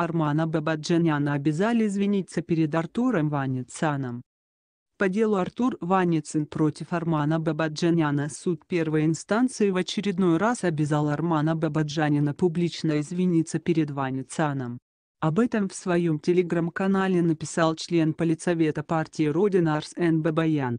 Армана Бабаджаняна обязали извиниться перед Артуром Ваницаном. По делу Артур Ваницин против Армана Бабаджаняна суд первой инстанции в очередной раз обязал Армана Бабаджанина публично извиниться перед Ваницаном. Об этом в своем телеграм-канале написал член Политсовета партии Родина Арсен Бабаян.